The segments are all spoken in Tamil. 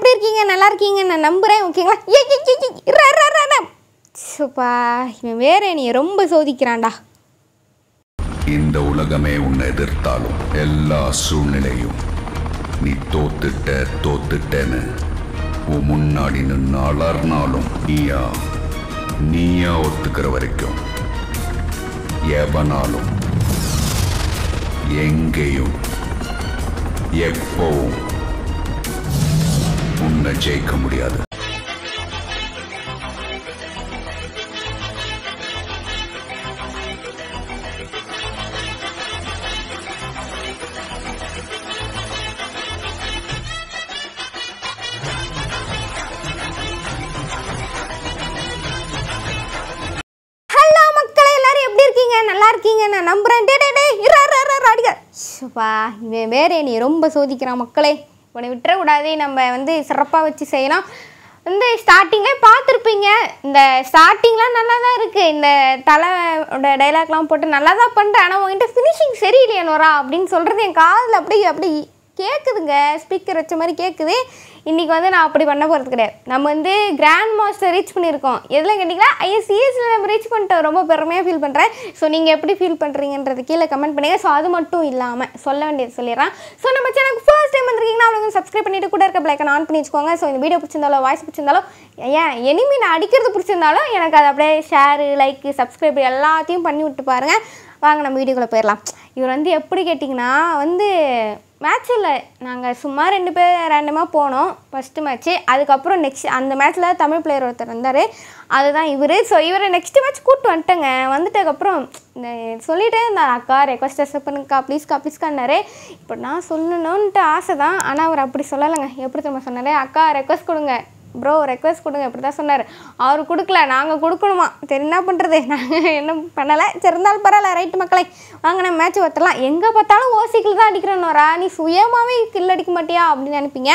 எப்படி இருக்கீங்க நல்லா இருக்கீங்க நான் நம்புகிறேன் ஓகேங்களா சூப்பா இவன் வேற நீ ரொம்ப சோதிக்கிறான்டா இந்த உலகமே உன்னை எதிர்த்தாலும் எல்லா சூழ்நிலையும் நீ தோத்துட்ட தோத்துட்டேன்னு உன் முன்னாடி நின்று அலர்னாலும் நீயா நீயா ஒத்துக்கிற வரைக்கும் எவனாலும் எங்கேயும் எப்போவும் ஒன்றை ஜெயிக்க முடியாது நான் நம்புகிறேன் டே டே டே இரு அடிக்க இவன் வேற நீ ரொம்ப சோதிக்கிறான் மக்களே உன்னை விட்டுறக்கூடாது நம்ம வந்து சிறப்பாக வச்சு செய்யலாம் வந்து ஸ்டார்டிங்லே பார்த்துருப்பீங்க இந்த ஸ்டார்டிங்லாம் நல்லா தான் இருக்குது இந்த தலையோட டைலாக்லாம் போட்டு நல்லா தான் பண்ணுறேன் ஆனால் உங்ககிட்ட ஃபினிஷிங் சரியில்லையே நோரா அப்படின்னு சொல்கிறது என் காதில் அப்படி அப்படி கேட்குதுங்க ஸ்பீக்கர் வச்ச மாதிரி கேட்குது இன்றைக்கி வந்து நான் அப்படி பண்ண போகிறது கிடையாது நம்ம வந்து கிராண்ட் மாஸ்டர் ரீச் பண்ணியிருக்கோம் எதில் கேட்டிங்கன்னா ஐஎஸ்சிஎஸ்சில் நம்ம ரீச் பண்ணிட்டோம் ரொம்ப பெருமையாக ஃபீல் பண்ணுறேன் ஸோ நீங்கள் எப்படி ஃபீல் பண்ணுறீங்கன்றது கீழே கமெண்ட் பண்ணுங்கள் ஸோ அது மட்டும் இல்லாமல் சொல்ல வேண்டியது சொல்லிடுறேன் ஸோ நம்ம சேனலுக்கு ஃபர்ஸ்ட் டைம் வந்திருக்கீங்கன்னா அவங்க சப்ஸ்கிரைப் பண்ணிட்டு கூட இருக்க பிளாக்கை ஆன் பண்ணி வச்சுக்கோங்க ஸோ இந்த வீடியோ பிடிச்சிருந்தாலும் வாய்ஸ் பிடிச்சிருந்தாலும் ஏன் எனிமே நான் அடிக்கிறது பிடிச்சிருந்தாலும் எனக்கு அதை அப்படியே ஷேரு லைக்கு சப்ஸ்கிரைப் எல்லாத்தையும் பண்ணி விட்டு பாருங்கள் வாங்க நம்ம வீடியோக்குள்ளே போயிடலாம் இவர் வந்து எப்படி கேட்டிங்கன்னா வந்து மேட்ச் இல்லை நாங்கள் சும்மா ரெண்டு பேர் ரேண்டமாக போனோம் ஃபஸ்ட்டு மேட்ச்சு அதுக்கப்புறம் நெக்ஸ்ட் அந்த மேட்ச்சில் தமிழ் பிளேயர் ஒருத்தர் இருந்தார் அதுதான் இவர் ஸோ இவரை நெக்ஸ்ட் மேட்ச் கூப்பிட்டு வந்துட்டேங்க வந்துட்டதுக்கப்புறம் சொல்லிட்டே இருந்தார் அக்கா ரெக்வஸ்ட் அக்செப்ட் பண்ணுங்கக்கா ப்ளீஸ்க்கா ப்ளீஸ்க்கான்னாரு இப்போ நான் சொல்லணுன்ட்டு ஆசை தான் ஆனால் அவர் அப்படி சொல்லலைங்க எப்படி திரும்ப சொன்னார் அக்கா ரெக்வஸ்ட் கொடுங்க ப்ரோ ரெக்வஸ்ட் கொடுங்க இப்படி தான் சொன்னார் அவர் கொடுக்கல நாங்கள் கொடுக்கணுமா சரி என்ன பண்ணுறது நாங்கள் என்ன பண்ணலை சரி இருந்தாலும் பரவாயில்ல ரைட் மக்களை வாங்க நம்ம மேட்ச் ஒத்தரலாம் எங்கே பார்த்தாலும் ஓசிக்கில் தான் வரா நீ சுயமாகவே கில் அடிக்க மாட்டியா அப்படின்னு நினைப்பீங்க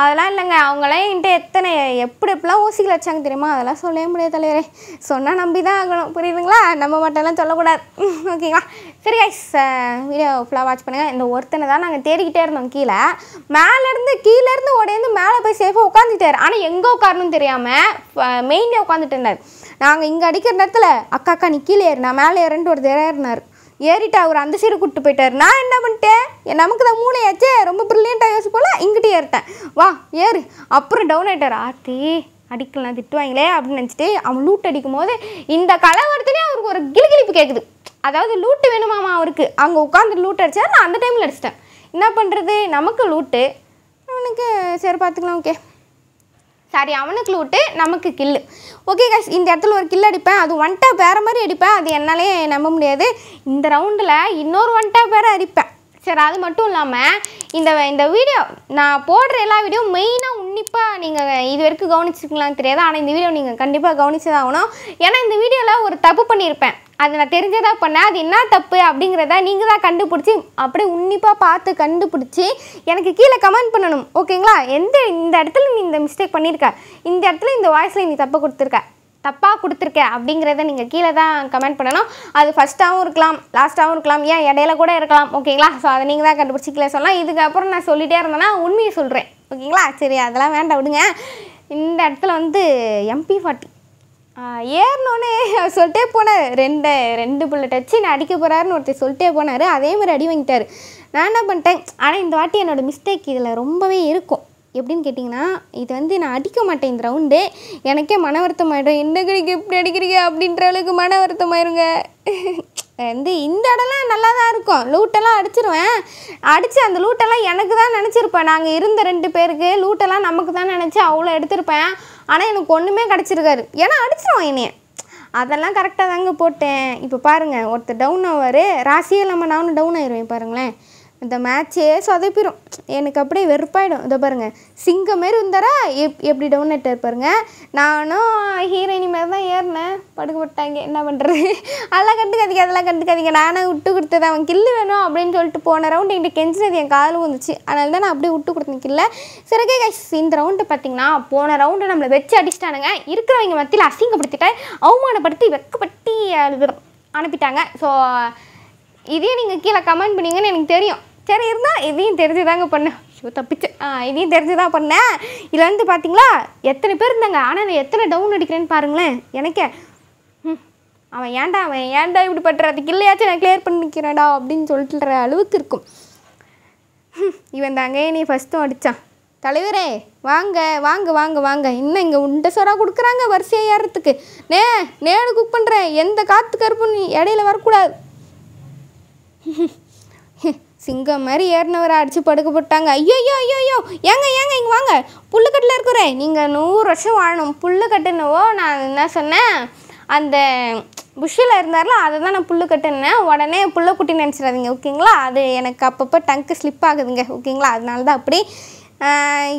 அதெல்லாம் இல்லைங்க அவங்களாம் என்கிட்ட எத்தனை எப்படி எப்படிலாம் ஓசிக்கில் வச்சாங்க தெரியுமா அதெல்லாம் சொல்லவே முடியாது தலைவரே சொன்னால் நம்பி தான் ஆகணும் புரியுதுங்களா நம்ம மட்டும்லாம் சொல்லக்கூடாது ஓகேங்களா சரி கைஸ் வீடியோ ஃபுல்லாக வாட்ச் பண்ணுங்கள் இந்த ஒருத்தனை தான் நாங்கள் தேடிக்கிட்டே இருந்தோம் கீழே மேலேருந்து கீழேருந்து உடையந்து மேலே போய் சேஃபாக உட்காந்துட்டார் ஆனால் எங்கே உட்காரணும் தெரியாமல் மெயினில் உட்காந்துட்டு இருந்தார் நாங்கள் இங்கே அடிக்கிற நேரத்தில் அக்கா அக்கா நீ கீழே ஏறினா மேலே ஏறன்ட்டு ஒரு ஏறினார் ஏறிட்டு அவர் அந்த சைடு கூப்பிட்டு போயிட்டார் நான் என்ன பண்ணிட்டேன் நமக்கு தான் மூளையாச்சே ரொம்ப ப்ரில்லியண்ட்டாக போல இங்கிட்டே ஏறிட்டேன் வா ஏறு அப்புறம் டவுன் ஆகிட்டார் ஆத்தி அடிக்கலாம் திட்டுவாங்களே அப்படின்னு நினச்சிட்டு அவன் லூட் அடிக்கும் போது இந்த கலவரத்துலேயும் அவருக்கு ஒரு கிளிகிழிப்பு கேட்குது அதாவது லூட்டு வேணுமாமா அவருக்கு அங்கே உட்காந்து லூட் அடித்தா நான் அந்த டைமில் அடிச்சிட்டேன் என்ன பண்ணுறது நமக்கு லூட்டு அவனுக்கு சரி பார்த்துக்கலாம் ஓகே சாரி அவனுக்கு லூட்டு நமக்கு கில்லு ஓகே கைஸ் இந்த இடத்துல ஒரு கில் அடிப்பேன் அது ஒன் டேப் வேறு மாதிரி அடிப்பேன் அது என்னாலே நம்ப முடியாது இந்த ரவுண்டில் இன்னொரு ஒன் டேப் வேறு அடிப்பேன் சரி அது மட்டும் இல்லாமல் இந்த இந்த வீடியோ நான் போடுற எல்லா வீடியோ மெயினாக உன்னிப்பாக நீங்கள் இது வரைக்கும் கவனிச்சிருக்கலாம்னு தெரியாது ஆனால் இந்த வீடியோ நீங்கள் கண்டிப்பாக கவனிச்சு தான் ஆகணும் ஏன்னா இந்த வீடியோவில் ஒரு தப்பு பண்ணியிருப்பேன் அதை நான் தெரிஞ்சதாக பண்ணேன் அது என்ன தப்பு அப்படிங்கிறத நீங்கள் தான் கண்டுபிடிச்சி அப்படியே உன்னிப்பாக பார்த்து கண்டுபிடிச்சி எனக்கு கீழே கமெண்ட் பண்ணணும் ஓகேங்களா எந்த இந்த இடத்துல நீ இந்த மிஸ்டேக் பண்ணியிருக்க இந்த இடத்துல இந்த வாய்ஸில் நீ தப்பு கொடுத்துருக்க தப்பாக கொடுத்துருக்க அப்படிங்கிறத நீங்கள் கீழே தான் கமெண்ட் பண்ணணும் அது ஃபஸ்ட்டாகவும் இருக்கலாம் லாஸ்ட்டாகவும் இருக்கலாம் ஏன் இடையில கூட இருக்கலாம் ஓகேங்களா ஸோ அதை நீங்கள் தான் கண்டுபிடிச்சி கீழே சொல்லலாம் இதுக்கப்புறம் நான் சொல்லிகிட்டே இருந்தேன்னா உண்மையை சொல்கிறேன் ஓகேங்களா சரி அதெல்லாம் வேண்டாம் விடுங்க இந்த இடத்துல வந்து எம்பி ஃபார்ட்டி ஏறினோன்னே சொல்லிட்டே போனார் ரெண்டு ரெண்டு புள்ள டச்சு நான் அடிக்க போகிறாருன்னு ஒருத்தர் சொல்லிட்டே போனார் அதே மாதிரி அடி வாங்கிட்டார் நான் என்ன பண்ணிட்டேன் ஆனால் இந்த வாட்டி என்னோடய மிஸ்டேக் இதில் ரொம்பவே இருக்கும் எப்படின்னு கேட்டிங்கன்னா இது வந்து நான் அடிக்க மாட்டேன் இந்த ரவுண்டு எனக்கே மன வருத்தம் ஆகிடும் என்ன கிடைக்க எப்படி அடிக்கிறீங்க அப்படின்ற அளவுக்கு மன வருத்தம் ஆயிருங்க வந்து இந்த இடம்லாம் நல்லா தான் இருக்கும் லூட்டெல்லாம் அடிச்சிருவேன் அடித்து அந்த லூட்டெல்லாம் எனக்கு தான் நினச்சிருப்பேன் நாங்கள் இருந்த ரெண்டு பேருக்கு லூட்டெல்லாம் நமக்கு தான் நினச்சி அவ்வளோ எடுத்திருப்பேன் ஆனால் எனக்கு ஒன்றுமே கிடச்சிருக்காரு ஏன்னா அடிச்சிடும் என்னைய அதெல்லாம் கரெக்டாக தாங்க போட்டேன் இப்போ பாருங்கள் ஒருத்தர் டவுன் ஆவார் ராசியே இல்லாமல் நானும் டவுன் ஆயிடுவேன் பாருங்களேன் இந்த மேட்சே சொதப்பிடும் எனக்கு அப்படியே வெறுப்பாயிடும் இதை பாருங்கள் சிங்கம் மாரி இருந்தாரா எப் எப்படி டவுன் ஆகிட்டு பாருங்க நானும் ஹீரோயினி மாதிரி தான் ஏறினேன் படுக்க போட்டாங்க என்ன பண்ணுறது அதெல்லாம் கண்டுக்காதீங்க அதெல்லாம் கண்டுக்காதீங்க நானே விட்டு கொடுத்ததான் அவன் கில்லு வேணும் அப்படின்னு சொல்லிட்டு போன ரவுண்டு என்கிட்ட கெஞ்சினது என் காதலும் வந்துச்சு அதனால தான் நான் அப்படியே விட்டு கொடுத்தேன் கில்ல சிறகே கைஸ் இந்த ரவுண்டு பார்த்தீங்கன்னா போன ரவுண்டு நம்மளை வச்சு அடிச்சிட்டானுங்க இருக்கிறவங்க மத்தியில் அசிங்கப்படுத்திட்டேன் அவமானப்படுத்தி வெக்கப்பட்டி அனுப்பிட்டாங்க ஸோ இதே நீங்கள் கீழே கமெண்ட் பண்ணிங்கன்னு எனக்கு தெரியும் சரி இருந்தால் இதையும் தெரிஞ்சு தாங்க பண்ணேன் ஸோ தப்பிச்சு ஆ இதையும் தெரிஞ்சு தான் பண்ணேன் இதில் வந்து பார்த்தீங்களா எத்தனை பேர் இருந்தாங்க ஆனால் நான் எத்தனை டவுன் அடிக்கிறேன்னு பாருங்களேன் எனக்கே அவன் ஏன்டா அவன் ஏன்டா இப்படி பண்ணுறதுக்கு இல்லையாச்சும் நான் கிளியர் பண்ணிக்கிறேன்டா அப்படின்னு சொல்லிட்டுற அளவுக்கு இருக்கும் இவன் தாங்க நீ ஃபஸ்ட்டும் அடித்தான் தலைவரே வாங்க வாங்க வாங்க வாங்க இன்னும் இங்கே உண்டை சோறாக கொடுக்குறாங்க வரிசையாக ஏறத்துக்கு நே நேனு குக் பண்ணுறேன் எந்த காற்று கருப்புன்னு நீ இடையில வரக்கூடாது சிங்கம் மாதிரி ஏறினவரை அடித்து படுக்க போட்டாங்க ஐயோ ஐயோ ஐயோ ஐயோ ஏங்க ஏங்க இங்கே வாங்க புல்லுக்கட்டில் இருக்கிறே நீங்கள் நூறு வருஷம் வாழணும் புல்லு கட்டுனவோ நான் என்ன சொன்னேன் அந்த புஷ்ஷில் இருந்தாரில்ல அதை தான் நான் புல்லு கட்டுனேன் உடனே புல்லை குட்டி நினச்சிடாதீங்க ஓகேங்களா அது எனக்கு அப்பப்போ டங்கு ஸ்லிப் ஆகுதுங்க ஓகேங்களா அதனால தான் அப்படி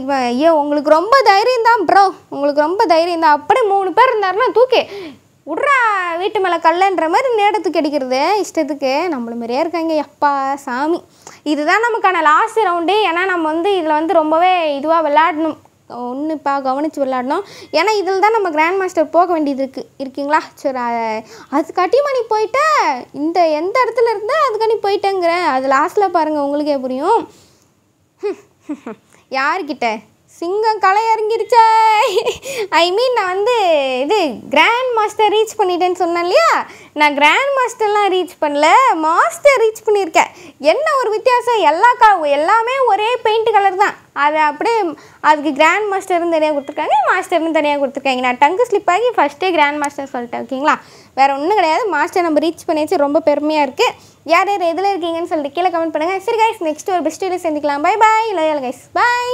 இவன் ஐயோ உங்களுக்கு ரொம்ப தைரியம் தான் ப்ரோ உங்களுக்கு ரொம்ப தைரியம் தான் அப்படியே மூணு பேர் இருந்தாருன்னா தூக்கி விட்றா வீட்டு மேலே கல்லன்ற மாதிரி நேரத்துக்கு அடிக்கிறது இஷ்டத்துக்கு நம்மள மாதிரியே இருக்காங்க எப்பா சாமி இதுதான் நமக்கான லாஸ்ட் ரவுண்டு ஏன்னா நம்ம வந்து இதில் வந்து ரொம்பவே இதுவாக விளையாடணும் ஒன்று இப்போ கவனித்து விளையாடணும் ஏன்னா இதில் தான் நம்ம கிராண்ட் மாஸ்டர் போக வேண்டியது இருக்குது இருக்கீங்களா சரி அது கட்டிமணி போயிட்டேன் இந்த எந்த இடத்துல இருந்தால் அதுக்காண்டி போயிட்டேங்கிறேன் அது லாஸ்ட்டில் பாருங்கள் உங்களுக்கே புரியும் யார்கிட்ட சிங்கம் களை இறங்கிருச்சே ஐ மீன் நான் வந்து இது கிராண்ட் மாஸ்டர் ரீச் பண்ணிட்டேன்னு சொன்னேன் இல்லையா நான் கிராண்ட் மாஸ்டர்லாம் ரீச் பண்ணல மாஸ்டர் ரீச் பண்ணியிருக்கேன் என்ன ஒரு வித்தியாசம் எல்லா கா எல்லாமே ஒரே பெயிண்ட் கலர் தான் அதை அப்படியே அதுக்கு கிராண்ட் மாஸ்டர்னு தனியாக கொடுத்துருக்காங்க மாஸ்டர்னு தனியாக கொடுத்துருக்காங்க நான் டங்கு ஸ்லிப் ஆகி ஃபஸ்ட்டே கிராண்ட் மாஸ்டர் சொல்லிட்டேன் ஓகேங்களா வேறு ஒன்றும் கிடையாது மாஸ்டர் நம்ம ரீச் பண்ணியாச்சு ரொம்ப பெருமையாக இருக்குது யார் யார் எதில் இருக்கீங்கன்னு சொல்லிட்டு கீழே கமெண்ட் பண்ணுங்கள் சரி கைஸ் நெக்ஸ்ட் ஒரு பெஸ்ட் வீடியோ சேர்ந்துக்கலாம் பாய் பாய் இல்லை கைஸ் பாய்